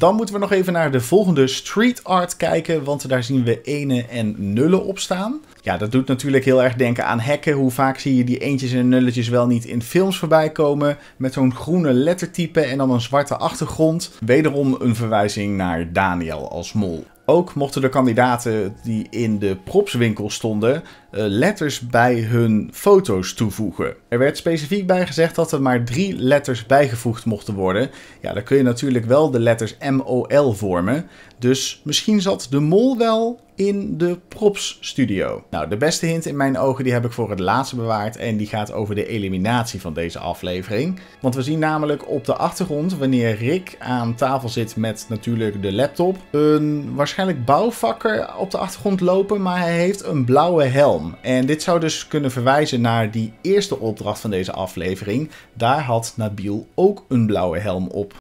Dan moeten we nog even naar de volgende street art kijken, want daar zien we ene en nullen op staan. Ja, dat doet natuurlijk heel erg denken aan hekken. Hoe vaak zie je die eentjes en nulletjes wel niet in films voorbij komen. Met zo'n groene lettertype en dan een zwarte achtergrond. Wederom een verwijzing naar Daniel als mol. Ook mochten de kandidaten die in de propswinkel stonden eh, letters bij hun foto's toevoegen. Er werd specifiek bij gezegd dat er maar drie letters bijgevoegd mochten worden. Ja, dan kun je natuurlijk wel de letters MOL vormen. Dus misschien zat de mol wel in de Props Studio. Nou, de beste hint in mijn ogen die heb ik voor het laatste bewaard en die gaat over de eliminatie van deze aflevering. Want we zien namelijk op de achtergrond, wanneer Rick aan tafel zit met natuurlijk de laptop, een waarschijnlijk bouwvakker op de achtergrond lopen, maar hij heeft een blauwe helm. En dit zou dus kunnen verwijzen naar die eerste opdracht van deze aflevering. Daar had Nabil ook een blauwe helm op.